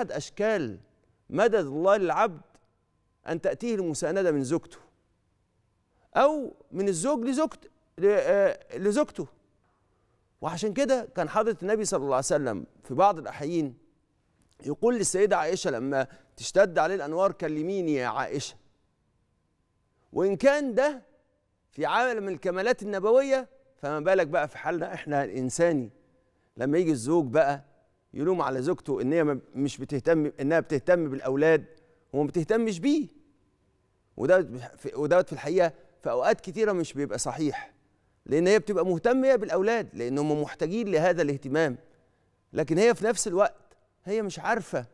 أحد أشكال مدد الله للعبد أن تأتيه المساندة من زوجته أو من الزوج لزوجته آه، لزوجته وعشان كده كان حضرة النبي صلى الله عليه وسلم في بعض الأحيين يقول للسيدة عائشة لما تشتد عليه الأنوار كلميني يا عائشة وإن كان ده في عالم الكمالات النبوية فما بالك بقى في حالنا إحنا الإنساني لما يجي الزوج بقى يلوم على زوجته ان هي مش بتهتم انها بتهتم بالاولاد وما بتهتمش بيه وده وده في الحقيقه في اوقات كثيره مش بيبقى صحيح لان هي بتبقى مهتمه بالاولاد لان هم محتاجين لهذا الاهتمام لكن هي في نفس الوقت هي مش عارفه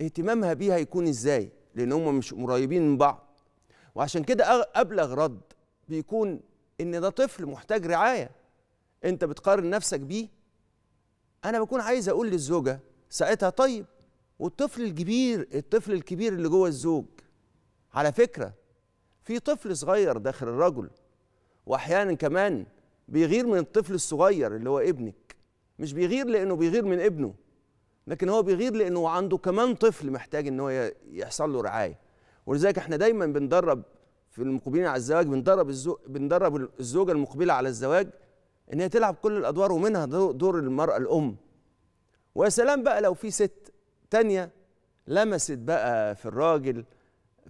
اهتمامها بيه هيكون ازاي لان هم مش قريبين من بعض وعشان كده ابلغ رد بيكون ان ده طفل محتاج رعايه انت بتقارن نفسك بيه انا بكون عايز اقول للزوجه ساعتها طيب والطفل الكبير الطفل الكبير اللي جوه الزوج على فكره في طفل صغير داخل الرجل واحيانا كمان بيغير من الطفل الصغير اللي هو ابنك مش بيغير لانه بيغير من ابنه لكن هو بيغير لانه عنده كمان طفل محتاج ان هو يحصل له رعايه ولذلك احنا دايما بندرب في المقبلين على الزواج بندرب الزو... بندرب الزوجه المقبله على الزواج ان هي تلعب كل الادوار ومنها دور المراه الام ويا سلام بقى لو في ست تانية لمست بقى في الراجل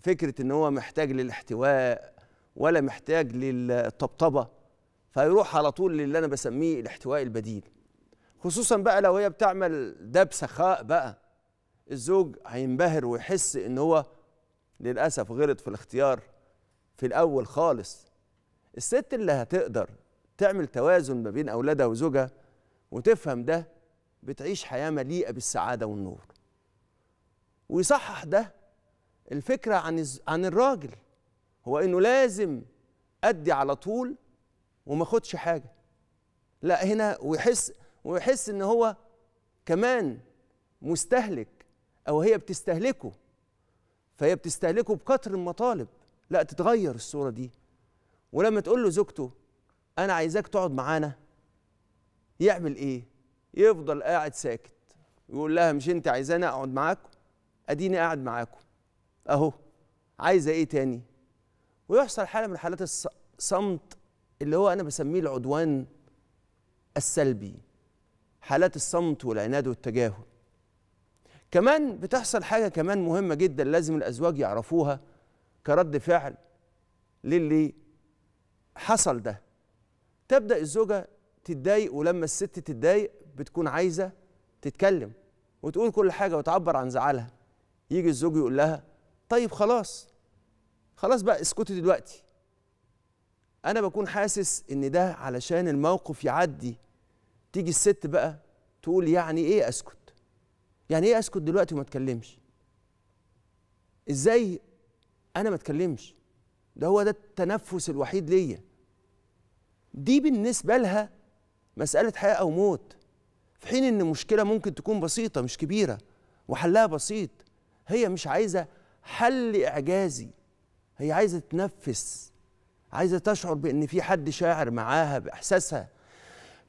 فكره ان هو محتاج للاحتواء ولا محتاج للطبطبه فيروح على طول للي انا بسميه الاحتواء البديل خصوصا بقى لو هي بتعمل ده بسخاء بقى الزوج هينبهر ويحس ان هو للاسف غلط في الاختيار في الاول خالص الست اللي هتقدر تعمل توازن ما بين اولادها وزوجها وتفهم ده بتعيش حياه مليئه بالسعاده والنور ويصحح ده الفكره عن عن الراجل هو انه لازم ادي على طول وما اخدش حاجه لا هنا ويحس ويحس ان هو كمان مستهلك او هي بتستهلكه فهي بتستهلكه بكتر المطالب لا تتغير الصوره دي ولما تقول له زوجته انا عايزاك تقعد معانا يعمل ايه يفضل قاعد ساكت يقول لها مش انت عايزاني اقعد معاكم اديني قاعد معاكم اهو عايزه ايه تاني ويحصل حاله من حالات الصمت اللي هو انا بسميه العدوان السلبي حالات الصمت والعناد والتجاهل كمان بتحصل حاجه كمان مهمه جدا لازم الازواج يعرفوها كرد فعل للي حصل ده تبدا الزوجه تتضايق ولما الست تتضايق بتكون عايزه تتكلم وتقول كل حاجه وتعبر عن زعلها يجي الزوج يقول لها طيب خلاص خلاص بقى اسكتي دلوقتي انا بكون حاسس ان ده علشان الموقف يعدي تيجي الست بقى تقول يعني ايه اسكت يعني ايه اسكت دلوقتي وما اتكلمش ازاي انا ما اتكلمش ده هو ده التنفس الوحيد ليا دي بالنسبة لها مسألة حياة أو موت في حين إن مشكلة ممكن تكون بسيطة مش كبيرة وحلها بسيط هي مش عايزة حل إعجازي هي عايزة تنفس عايزة تشعر بإن في حد شاعر معاها بإحساسها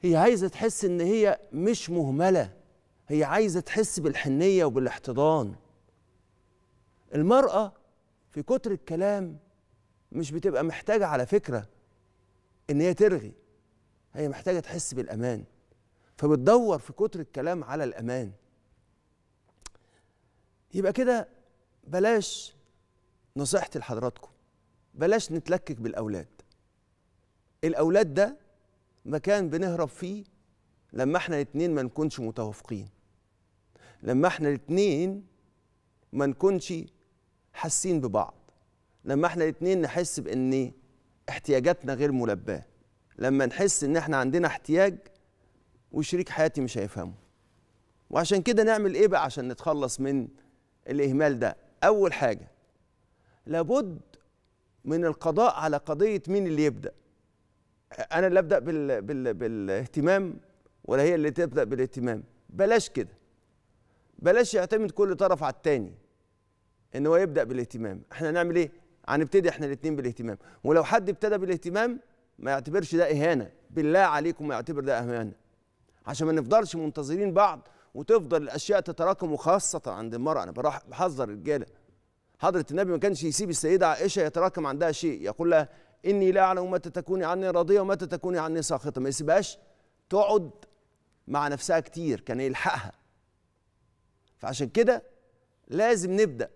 هي عايزة تحس إن هي مش مهملة هي عايزة تحس بالحنية وبالاحتضان المرأة في كتر الكلام مش بتبقى محتاجة على فكرة ان هي ترغي هي محتاجه تحس بالامان فبتدور في كتر الكلام على الامان يبقى كده بلاش نصيحتي لحضراتكم بلاش نتلكك بالاولاد الاولاد ده مكان بنهرب فيه لما احنا الاتنين ما نكونش متوافقين لما احنا الاتنين ما نكونش حاسين ببعض لما احنا الاتنين نحس بان احتياجاتنا غير ملباه لما نحس ان احنا عندنا احتياج وشريك حياتي مش هيفهمه وعشان كده نعمل ايه بقى عشان نتخلص من الاهمال ده اول حاجه لابد من القضاء على قضيه مين اللي يبدا انا اللي ابدا بال... بال... بالاهتمام ولا هي اللي تبدا بالاهتمام بلاش كده بلاش يعتمد كل طرف على التاني ان هو يبدا بالاهتمام احنا نعمل ايه هنبتدي احنا الاثنين بالاهتمام ولو حد ابتدى بالاهتمام ما يعتبرش ده اهانه بالله عليكم ما يعتبر ده اهانه عشان ما نفضلش منتظرين بعض وتفضل الاشياء تتراكم وخاصه عند المراه انا بروح بحذر رجاله حضره النبي ما كانش يسيب السيده عائشه يتراكم عندها شيء يقول لها اني لا اعلم متى تكوني عني راضيه ومتى تكوني عني ساخطه ما يسيبهاش تقعد مع نفسها كتير كان يلحقها فعشان كده لازم نبدا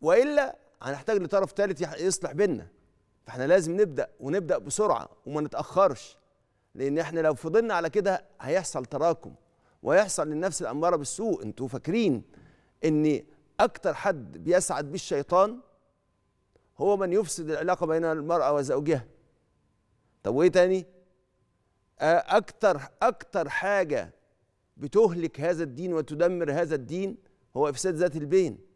والا هنحتاج لطرف ثالث يصلح بينا فاحنا لازم نبدا ونبدا بسرعه وما نتاخرش لان احنا لو فضلنا على كده هيحصل تراكم ويحصل للنفس الاماره بالسوء انتوا فاكرين ان اكتر حد بيسعد به الشيطان هو من يفسد العلاقه بين المراه وزوجها طب وايه تاني آه، اكتر اكتر حاجه بتهلك هذا الدين وتدمر هذا الدين هو افساد ذات البين